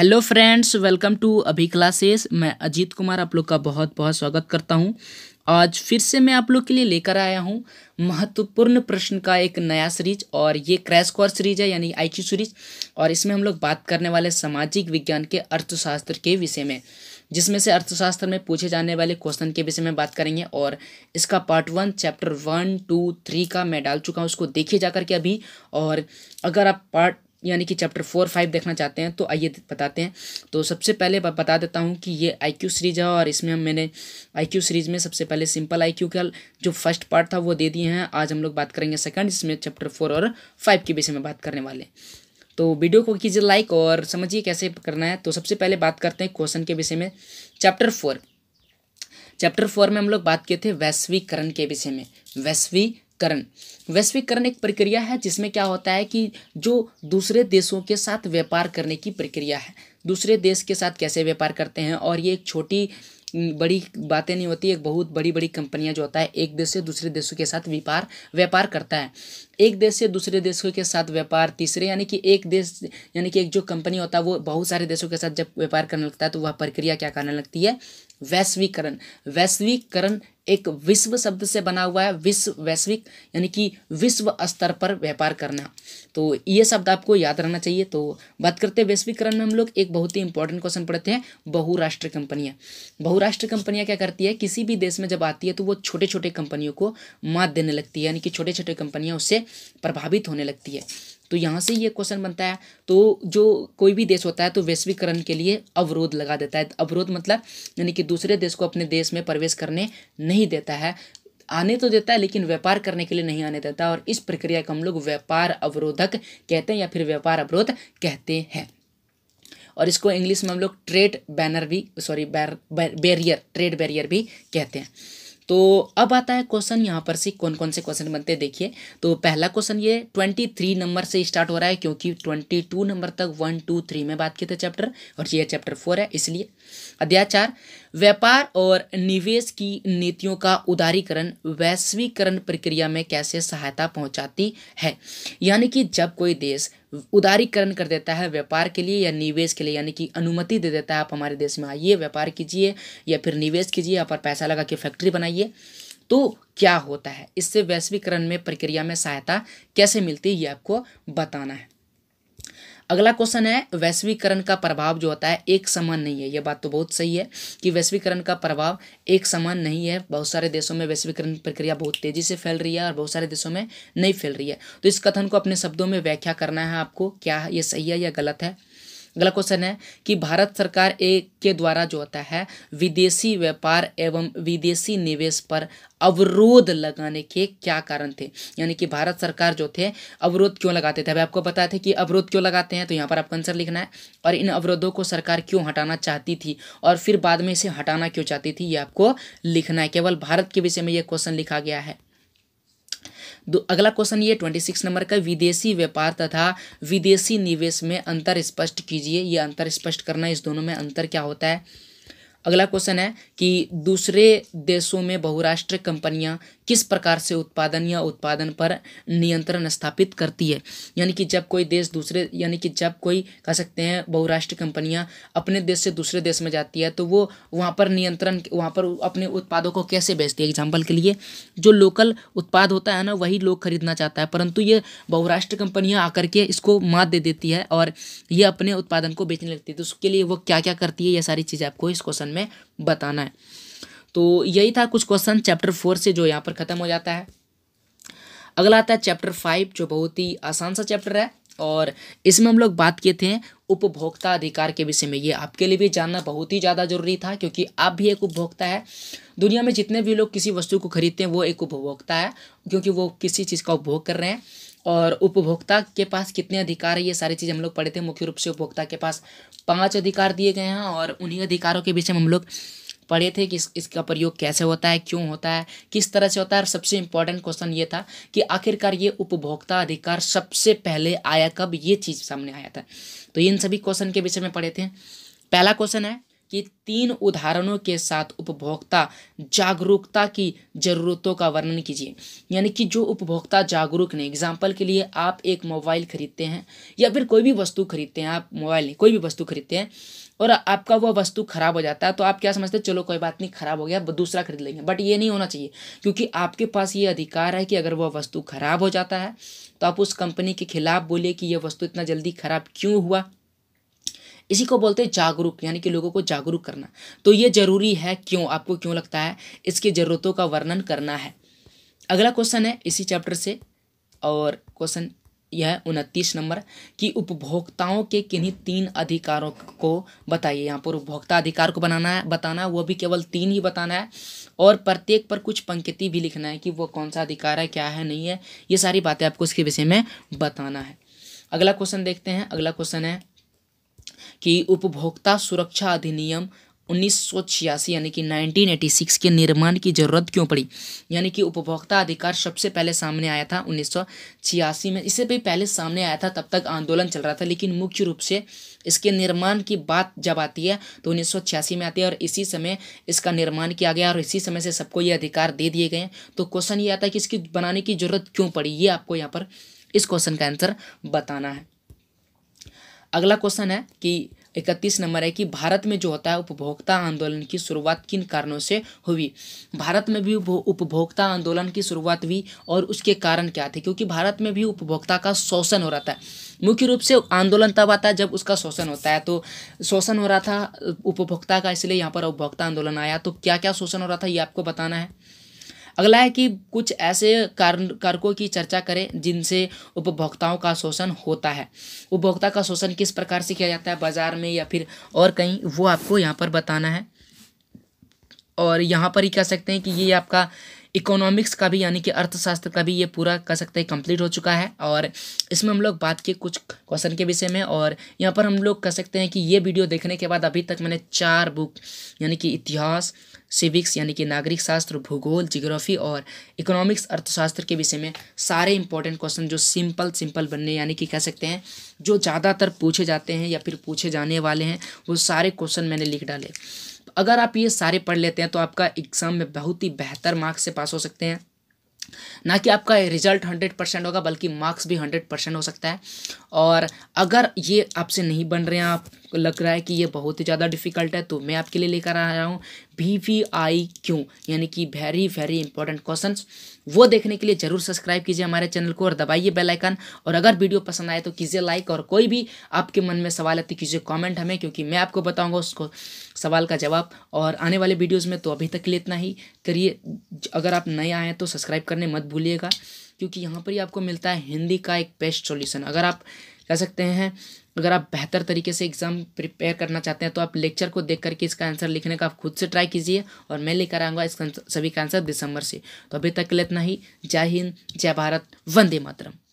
hello friends welcome to Abhi classes मैं अजीत कुमार आप लोग का बहुत बहुत स्वागत करता हूं आज फिर से मैं आप लोग के लिए लेकर आया हूं महत्वपूर्ण प्रश्न का एक नया सीरीज और ये क्रैश कोर्स सीरीज है यानी आईक्यू सीरीज और इसमें हम लोग बात करने वाले सामाजिक विज्ञान के अर्थशास्त्र के विषय में जिसमें से अर्थशास्त्र में पूछे जाने वाले क्वेश्चन के विषय में बात करेंगे और इसका part one chapter one two three का मैं डाल चुका हूँ उसको देखिए जा करके अभी और अगर आप पार्ट यानी कि चैप्टर फोर फाइव देखना चाहते हैं तो आइए बताते हैं तो सबसे पहले बता देता हूँ कि ये आई क्यू सीरीज है और इसमें हम मैंने आई क्यू सीरीज़ में सबसे पहले सिंपल आई क्यू का जो फर्स्ट पार्ट था वो दे दिए हैं आज हम लोग बात करेंगे सेकंड इसमें चैप्टर फोर और फाइव के विषय में बात करने वाले तो वीडियो को कीजिए लाइक और समझिए कैसे करना है तो सबसे पहले बात करते हैं क्वेश्चन के विषय में चैप्टर फोर चैप्टर फोर में हम लोग बात किए थे वैश्वीकरण के विषय में वैश्वी वैश्वीकरण वैश्वीकरण एक प्रक्रिया है जिसमें क्या होता है कि जो दूसरे देशों के साथ व्यापार करने की प्रक्रिया है दूसरे देश के साथ कैसे व्यापार करते हैं और ये एक छोटी बड़ी बातें नहीं होती एक बहुत बड़ी बड़ी कंपनियां जो होता है एक देश से दूसरे देशों के साथ व्यापार व्यापार करता है एक देश से दूसरे देशों के साथ व्यापार तीसरे यानी कि एक देश यानी कि एक जो कंपनी होता है वो बहुत सारे देशों के साथ जब व्यापार करने लगता है तो वह प्रक्रिया क्या करने लगती है वैश्वीकरण वैश्वीकरण एक विश्व शब्द से बना हुआ है विश्व वैश्विक यानी कि विश्व स्तर पर व्यापार करना तो ये शब्द आपको याद रहना चाहिए तो बात करते हैं वैश्वीकरण में हम लोग एक बहुत ही इंपॉर्टेंट क्वेश्चन पढ़ते हैं बहुराष्ट्रीय कंपनियाँ बहुराष्ट्रीय कंपनियाँ क्या करती है किसी भी देश में जब आती है तो वो छोटे छोटे कंपनियों को मात देने लगती है यानी कि छोटे छोटे कंपनियाँ उससे प्रभावित होने लगती है तो यहाँ से ये क्वेश्चन बनता है तो जो कोई भी देश होता है तो वैश्वीकरण के लिए अवरोध लगा देता है अवरोध मतलब यानी कि दूसरे देश को अपने देश में प्रवेश करने नहीं देता है आने तो देता है लेकिन व्यापार करने के लिए नहीं आने देता और इस प्रक्रिया को हम लोग व्यापार अवरोधक कहते हैं या फिर व्यापार अवरोध कहते हैं और इसको इंग्लिश में हम लोग ट्रेड बैनर भी सॉरी बैर, बैरियर ट्रेड बैरियर भी कहते हैं तो अब आता है क्वेश्चन यहाँ पर से कौन कौन से क्वेश्चन बनते हैं देखिए तो पहला क्वेश्चन ये ट्वेंटी थ्री नंबर से स्टार्ट हो रहा है क्योंकि ट्वेंटी टू नंबर तक वन टू थ्री में बात किए थे चैप्टर और ये चैप्टर फोर है इसलिए अध्याय चार व्यापार और निवेश की नीतियों का उदारीकरण वैश्वीकरण प्रक्रिया में कैसे सहायता पहुंचाती है यानी कि जब कोई देश उदारीकरण कर देता है व्यापार के लिए या निवेश के लिए यानी कि अनुमति दे देता है आप हमारे देश में आइए व्यापार कीजिए या फिर निवेश कीजिए आप पर पैसा लगा के फैक्ट्री बनाइए तो क्या होता है इससे वैश्वीकरण में प्रक्रिया में सहायता कैसे मिलती है ये आपको बताना है अगला क्वेश्चन है वैश्वीकरण का प्रभाव जो होता है एक समान नहीं है ये बात तो बहुत सही है कि वैश्वीकरण का प्रभाव एक समान नहीं है बहुत सारे देशों में वैश्वीकरण प्रक्रिया बहुत तेजी से फैल रही है और बहुत सारे देशों में नहीं फैल रही है तो इस कथन को अपने शब्दों में व्याख्या करना है आपको क्या ये सही है या गलत है अगला क्वेश्चन है कि भारत सरकार एक के द्वारा जो होता है विदेशी व्यापार एवं विदेशी निवेश पर अवरोध लगाने के क्या कारण थे यानी कि भारत सरकार जो थे अवरोध क्यों लगाते थे अभी आपको बताया था कि अवरोध क्यों लगाते हैं तो यहाँ पर आपको आंसर लिखना है और इन अवरोधों को सरकार क्यों हटाना चाहती थी और फिर बाद में इसे हटाना क्यों चाहती थी ये आपको लिखना है केवल भारत के विषय में ये क्वेश्चन लिखा गया है अगला क्वेश्चन ये ट्वेंटी सिक्स नंबर का विदेशी व्यापार तथा विदेशी निवेश में अंतर स्पष्ट कीजिए ये अंतर स्पष्ट करना इस दोनों में अंतर क्या होता है अगला क्वेश्चन है कि दूसरे देशों में बहुराष्ट्रीय कंपनियां किस प्रकार से उत्पादन या उत्पादन पर नियंत्रण स्थापित करती है यानी कि जब कोई देश दूसरे यानी कि जब कोई कह सकते हैं बहुराष्ट्रीय कंपनियां अपने देश से दूसरे देश में जाती है तो वो वहाँ पर नियंत्रण वहाँ पर अपने उत्पादों को कैसे बेचती है एग्जाम्पल के लिए जो लोकल उत्पाद होता है ना वही लोग खरीदना चाहता है परंतु ये बहुराष्ट्रीय कंपनियाँ आकर के इसको मात दे देती है और ये अपने उत्पादन को बेचने लगती है तो उसके लिए वो क्या क्या करती है ये सारी चीज़ें आपको इस क्वेश्चन क्वेश्चन में बताना है तो यही था कुछ क्वेश्चन चैप्टर फोर से जो यहाँ पर ख़त्म हो जाता है अगला आता है चैप्टर फाइव जो बहुत ही आसान सा चैप्टर है और इसमें हम लोग बात किए थे उपभोक्ता अधिकार के विषय में ये आपके लिए भी जानना बहुत ही ज़्यादा जरूरी था क्योंकि आप भी एक उपभोक्ता है दुनिया में जितने भी लोग किसी वस्तु को खरीदते हैं वो एक उपभोक्ता है क्योंकि वो किसी चीज़ का उपभोग कर रहे हैं और उपभोक्ता के पास कितने अधिकार है ये सारी चीज़ हम लोग पढ़े थे मुख्य रूप से उपभोक्ता के पास पांच अधिकार दिए गए हैं और उन्हीं अधिकारों के बीच में हम लोग पढ़े थे कि इस, इसका प्रयोग कैसे होता है क्यों होता है किस तरह से होता है और सबसे इम्पोर्टेंट क्वेश्चन ये था कि आखिरकार ये उपभोक्ता अधिकार सबसे पहले आया कब ये चीज़ सामने आया था तो इन सभी क्वेश्चन के विषय में पढ़े थे पहला क्वेश्चन है कि तीन उदाहरणों के साथ उपभोक्ता जागरूकता की ज़रूरतों का वर्णन कीजिए यानी कि जो उपभोक्ता जागरूक नहीं एग्जाम्पल के लिए आप एक मोबाइल ख़रीदते हैं या फिर कोई भी वस्तु ख़रीदते हैं आप मोबाइल नहीं कोई भी वस्तु ख़रीदते हैं और आपका वह वस्तु खराब हो जाता है तो आप क्या समझते हैं चलो कोई बात नहीं खराब हो गया दूसरा खरीद लेंगे बट ये नहीं होना चाहिए क्योंकि आपके पास ये अधिकार है कि अगर वह वस्तु खराब हो जाता है तो आप उस कंपनी के खिलाफ बोलिए कि यह वस्तु इतना जल्दी खराब क्यों हुआ इसी को बोलते हैं जागरूक यानी कि लोगों को जागरूक करना तो ये जरूरी है क्यों आपको क्यों लगता है इसकी ज़रूरतों का वर्णन करना है अगला क्वेश्चन है इसी चैप्टर से और क्वेश्चन यह है उनतीस नंबर कि उपभोक्ताओं के किन्हीं तीन अधिकारों को बताइए यहाँ पर उपभोक्ता अधिकार को बनाना है बताना है वो भी केवल तीन ही बताना है और प्रत्येक पर कुछ पंक्ति भी लिखना है कि वो कौन सा अधिकार है क्या है नहीं है ये सारी बातें आपको इसके विषय में बताना है अगला क्वेश्चन देखते हैं अगला क्वेश्चन है कि उपभोक्ता सुरक्षा अधिनियम उन्नीस सौ छियासी यानी कि 1986 के निर्माण की ज़रूरत क्यों पड़ी यानी कि उपभोक्ता अधिकार सबसे पहले सामने आया था उन्नीस सौ छियासी में इससे भी पहले सामने आया था तब तक आंदोलन चल रहा था लेकिन मुख्य रूप से इसके निर्माण की बात जब आती है तो उन्नीस सौ छियासी में आती है और इसी समय इसका निर्माण किया गया और इसी समय से सबको ये अधिकार दे दिए गए तो क्वेश्चन ये आता है कि इसकी बनाने की ज़रूरत क्यों पड़ी ये आपको यहाँ पर इस क्वेश्चन का आंसर बताना है अगला क्वेश्चन है कि इकतीस नंबर है कि भारत में जो होता है उपभोक्ता आंदोलन की शुरुआत किन कारणों से हुई भारत में भी उपभोक्ता आंदोलन की शुरुआत हुई और उसके कारण क्या थे क्योंकि भारत में भी उपभोक्ता का शोषण हो रहा था मुख्य रूप से आंदोलन तब आता है जब उसका शोषण होता है तो शोषण हो रहा था उपभोक्ता का इसलिए यहाँ पर उपभोक्ता आंदोलन आया तो क्या क्या शोषण हो रहा था ये आपको बताना है अगला है कि कुछ ऐसे कारण कारकों की चर्चा करें जिनसे उपभोक्ताओं का शोषण होता है उपभोक्ता का शोषण किस प्रकार से किया जाता है बाजार में या फिर और कहीं वो आपको यहाँ पर बताना है और यहाँ पर ही कह सकते हैं कि ये आपका इकोनॉमिक्स का भी यानी कि अर्थशास्त्र का भी ये पूरा कह सकते हैं कंप्लीट हो चुका है और इसमें हम लोग बात किए कुछ क्वेश्चन के विषय में और यहाँ पर हम लोग कह सकते हैं कि ये वीडियो देखने के बाद अभी तक मैंने चार बुक यानी कि इतिहास सिविक्स यानी कि नागरिक शास्त्र भूगोल जियोग्राफी और इकोनॉमिक्स अर्थशास्त्र के विषय में सारे इंपॉर्टेंट क्वेश्चन जो सिंपल सिंपल बनने यानी कि कह सकते हैं जो ज़्यादातर पूछे जाते हैं या फिर पूछे जाने वाले हैं वो सारे क्वेश्चन मैंने लिख डाले अगर आप ये सारे पढ़ लेते हैं तो आपका एग्ज़ाम में बहुत ही बेहतर मार्क्स से पास हो सकते हैं ना कि आपका रिजल्ट हंड्रेड परसेंट होगा बल्कि मार्क्स भी हंड्रेड परसेंट हो सकता है और अगर ये आपसे नहीं बन रहे हैं आप लग रहा है कि ये बहुत ही ज़्यादा डिफिकल्ट है तो मैं आपके लिए लेकर आ रहा हूँ वी वी आई क्यू यानी कि वेरी वेरी इंपॉर्टेंट क्वेश्चन वो देखने के लिए जरूर सब्सक्राइब कीजिए हमारे चैनल को और दबाइए बेल आइकन और अगर वीडियो पसंद आए तो कीजिए लाइक और कोई भी आपके मन में सवाल आती तो कीजिए कमेंट हमें क्योंकि मैं आपको बताऊंगा उसको सवाल का जवाब और आने वाले वीडियोस में तो अभी तक के लिए इतना ही करिए अगर आप नए आए तो सब्सक्राइब करने मत भूलिएगा क्योंकि यहाँ पर ही आपको मिलता है हिंदी का एक बेस्ट सोल्यूशन अगर आप कह सकते हैं अगर आप बेहतर तरीके से एग्ज़ाम प्रिपेयर करना चाहते हैं तो आप लेक्चर को देख करके इसका आंसर लिखने का आप खुद से ट्राई कीजिए और मैं लेकर आऊँगा इसका सभी का आंसर दिसंबर से तो अभी तक के लिए इतना ही जय हिंद जय भारत वंदे मातरम